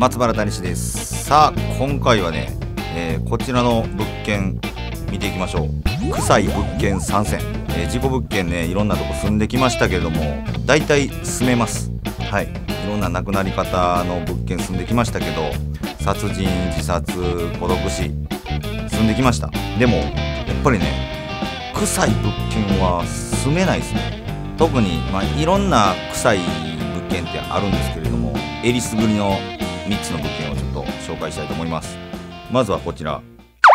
松原谷志ですさあ今回はね、えー、こちらの物件見ていきましょう臭い物件参戦、えー、事故物件ねいろんなとこ住んできましたけれどもだいたい住めますはいいろんな亡くなり方の物件住んできましたけど殺人自殺孤独死住んできましたでもやっぱりね臭い物件は住めないですね特に、まあ、いろんな臭い物件ってあるんですけれどもえりすぐりの3つの物件をちょっと紹介したいと思いますまずはこちら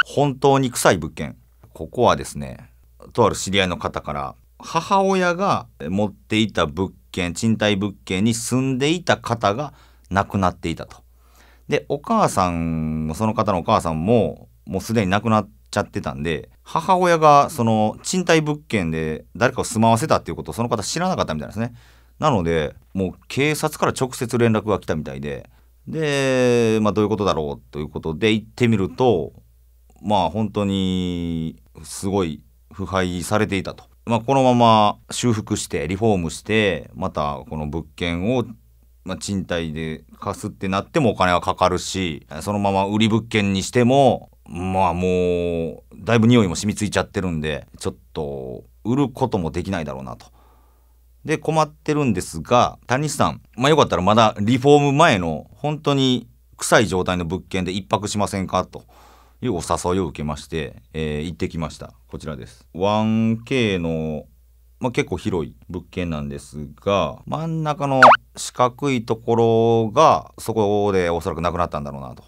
本当に臭い物件ここはですねとある知り合いの方から母親が持っていた物件賃貸物件に住んでいた方が亡くなっていたとでお母さんその方のお母さんももうすでに亡くなっちゃってたんで母親がその賃貸物件で誰かを住まわせたっていうことをその方知らなかったみたいですねなのでもう警察から直接連絡が来たみたいでで、まあ、どういうことだろうということで行ってみるとまあ本当にすごい腐敗されていたと、まあ、このまま修復してリフォームしてまたこの物件をまあ、賃貸で貸すってなってもお金はかかるしそのまま売り物件にしてもまあもうだいぶ匂いも染みついちゃってるんでちょっと売ることもできないだろうなと。で困ってるんですが谷さん、まあ、よかったらまだリフォーム前の本当に臭い状態の物件で1泊しませんかというお誘いを受けまして、えー、行ってきましたこちらです 1K の、まあ、結構広い物件なんですが真ん中の四角いところがそこでおそらくなくなったんだろうなと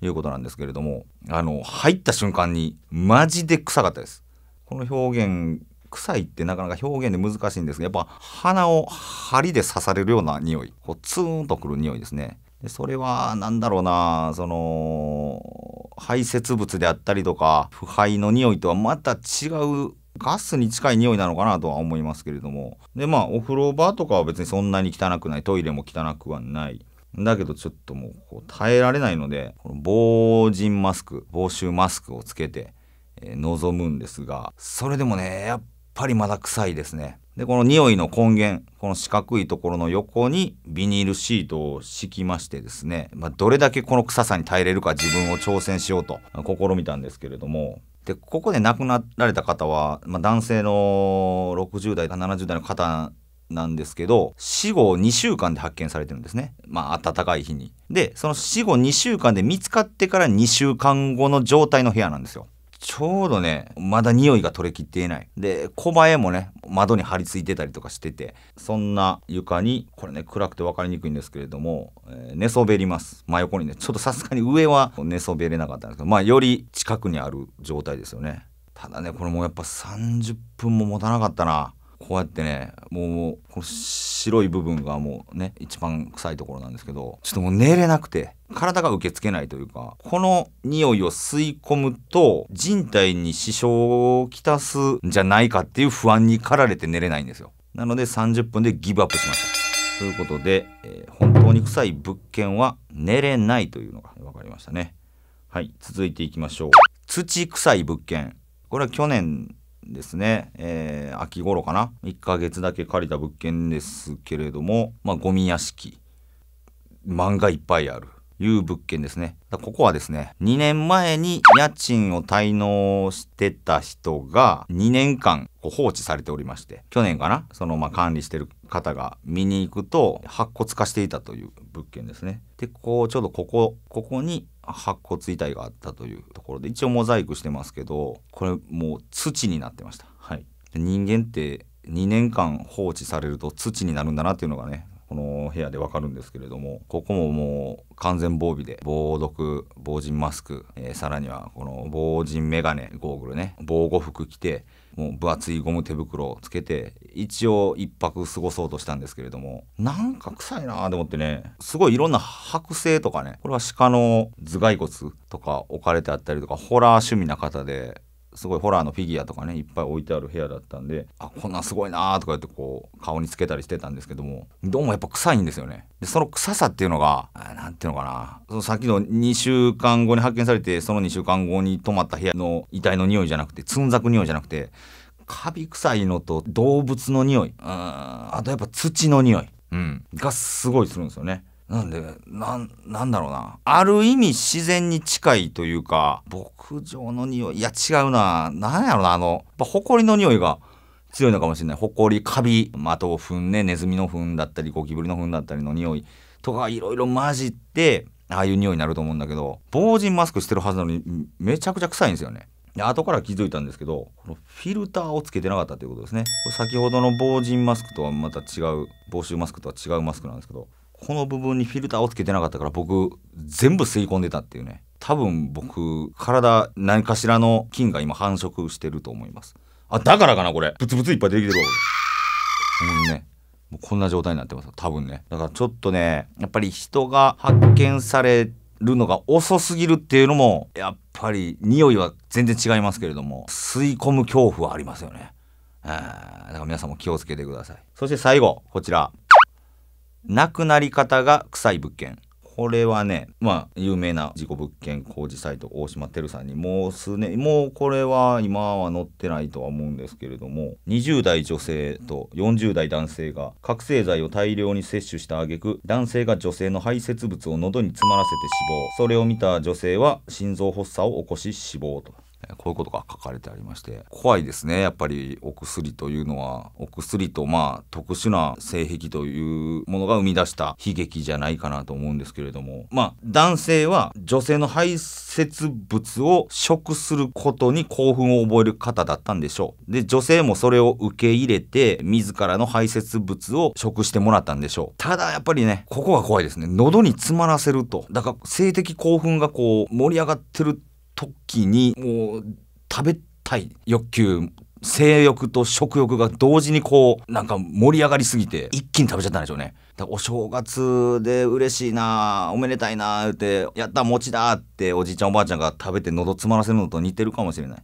いうことなんですけれどもあの入った瞬間にマジで臭かったですこの表現臭いってなかなか表現で難しいんですがやっぱ鼻を針で刺されるような匂いこうツーンとくる匂いですねでそれは何だろうなその排泄物であったりとか腐敗の匂いとはまた違うガスに近い匂いなのかなとは思いますけれどもでまあお風呂場とかは別にそんなに汚くないトイレも汚くはないだけどちょっともうこう耐えられないのでこの防塵マスク防臭マスクをつけて、え臨むんですがそれでもねやっぱりまだ臭いですね。で、この匂いの根源、この四角いところの横にビニールシートを敷きましてですね、まあ、どれだけこの臭さに耐えれるか自分を挑戦しようと試みたんですけれども、で、ここで亡くなられた方は、まあ、男性の60代か70代の方なんですけど、死後2週間で発見されてるんですね。まあ、暖かい日に。で、その死後2週間で見つかってから2週間後の状態の部屋なんですよ。ちょうどね、まだ匂いが取れきっていない。で、小映えもね、窓に張り付いてたりとかしてて、そんな床に、これね、暗くて分かりにくいんですけれども、えー、寝そべります。真横にね、ちょっとさすがに上は寝そべれなかったんですけど、まあ、より近くにある状態ですよね。ただね、これもやっぱ30分も持たなかったな。こうやってねもうこの白い部分がもうね一番臭いところなんですけどちょっともう寝れなくて体が受け付けないというかこの匂いを吸い込むと人体に支障をきたすんじゃないかっていう不安に駆られて寝れないんですよなので30分でギブアップしましたということで、えー、本当に臭い物件は寝れないというのが分かりましたねはい続いていきましょう土臭い物件これは去年ですね、えー、秋頃かな1ヶ月だけ借りた物件ですけれどもまあゴミ屋敷漫画いっぱいあるいう物件ですねここはですね2年前に家賃を滞納してた人が2年間放置されておりまして去年かなそのまあ管理してる方が見に行くと白骨化していたという物件ですね。でこうちょうどここここに白骨遺体があったというところで一応モザイクしてますけどこれもう土になってました。はい、人間って2年間放置されると土になるんだなっていうのがねこの部屋でわかるんですけれどもここももう完全防備で防毒防塵マスク、えー、さらにはこの防塵メガネゴーグルね防護服着てもう分厚いゴム手袋をつけて一応1泊過ごそうとしたんですけれどもなんか臭いなと思ってねすごいいろんな剥製とかねこれは鹿の頭蓋骨とか置かれてあったりとかホラー趣味な方ですごいホラーのフィギュアとかねいっぱい置いてある部屋だったんであこんなんすごいなーとか言ってこう顔につけたりしてたんですけどもどうもやっぱ臭いんですよねでその臭さっていうのが何ていうのかなそのさっきの2週間後に発見されてその2週間後に泊まった部屋の遺体の匂いじゃなくてつんざく匂いじゃなくてカビ臭いのと動物の匂いあとやっぱ土の匂い、うん、がすごいするんですよね。なんでなんだろうなある意味自然に近いというか牧場の匂いいや違うなんやろなあの埃の匂いが強いのかもしれない埃カビ、まあ、あん糞ねネズミの糞だったりゴキブリの糞だったりの匂いとかいろいろ混じってああいう匂いになると思うんだけど防塵マスクしてるはずなのにめちゃくちゃ臭いんですよね。で後から気づいたんですけどこのフィルターをつけてなかったということですねこれ先ほどの防塵マスクとはまた違う防臭マスクとは違うマスクなんですけどこの部分にフィルターをつけてなかったから僕全部吸い込んでたっていうね多分僕体何かしらの菌が今繁殖してると思いますあだからかなこれブツブツいっぱい出てきてるわこれうんねもうこんな状態になってます多分ねだからちょっとねやっぱり人が発見されるのが遅すぎるっていうのもやっぱり匂いは全然違いますけれども吸い込む恐怖はありますよねだから皆さんも気をつけてくださいそして最後こちら亡くなり方が臭い物件これはねまあ有名な事故物件工事サイト大島てるさんにもう数年もうこれは今は載ってないとは思うんですけれども20代女性と40代男性が覚醒剤を大量に摂取した挙句男性が女性の排泄物を喉に詰まらせて死亡それを見た女性は心臓発作を起こし死亡と。こういうことが書かれてありまして怖いですねやっぱりお薬というのはお薬とまあ特殊な性癖というものが生み出した悲劇じゃないかなと思うんですけれどもまあ男性は女性の排泄物を食することに興奮を覚える方だったんでしょうで女性もそれを受け入れて自らの排泄物を食してもらったんでしょうただやっぱりねここが怖いですね喉に詰まらせるとだから性的興奮がこう盛り上がってる時にもう食べたい欲求性欲と食欲が同時にこうなんか盛り上がりすぎて一気に食べちゃったんでしょうねだお正月で嬉しいなおめでたいなってやった餅だっておじいちゃんおばあちゃんが食べて喉詰まらせるのと似てるかもしれない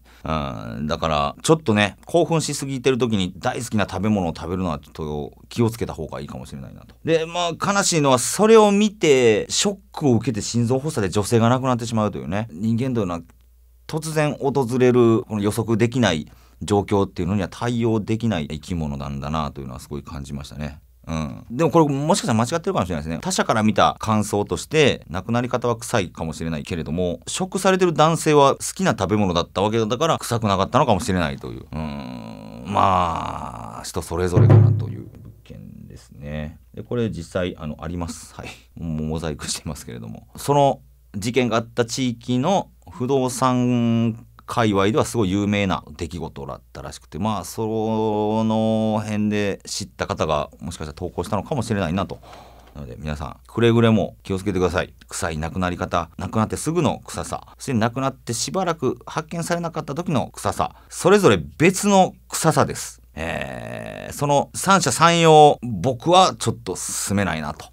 うんだからちょっとね興奮しすぎてる時に大好きな食べ物を食べるのはちょっと気をつけた方がいいかもしれないなとでまあ悲しいのはそれを見てショックを受けて心臓発作で女性が亡くなってしまうというね人間というのは突然訪れるこの予測できない状況っていうのには対応できない生き物なんだなというのはすごい感じましたね。うん、でもこれもしかしたら間違ってるかもしれないですね他者から見た感想として亡くなり方は臭いかもしれないけれども食されてる男性は好きな食べ物だったわけだから臭くなかったのかもしれないといううんまあ人それぞれかなという物件ですねでこれ実際あのありますはいモザイクしてますけれどもその事件があった地域の不動産界隈ではすごい有名な出来事だったらしくてまあその辺で知った方がもしかしたら投稿したのかもしれないなと。なので皆さんくれぐれも気をつけてください臭いなくなり方なくなってすぐの臭さそしてなくなってしばらく発見されなかった時の臭さそれぞれ別の臭さですえー、その三者三様僕はちょっと進めないなと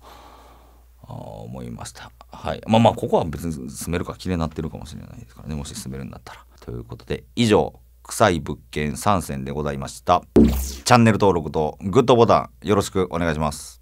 思いましたはいまあまあここは別に進めるか綺麗になってるかもしれないですからねもし進めるんだったらということで以上臭い物件参戦でございましたチャンネル登録とグッドボタンよろしくお願いします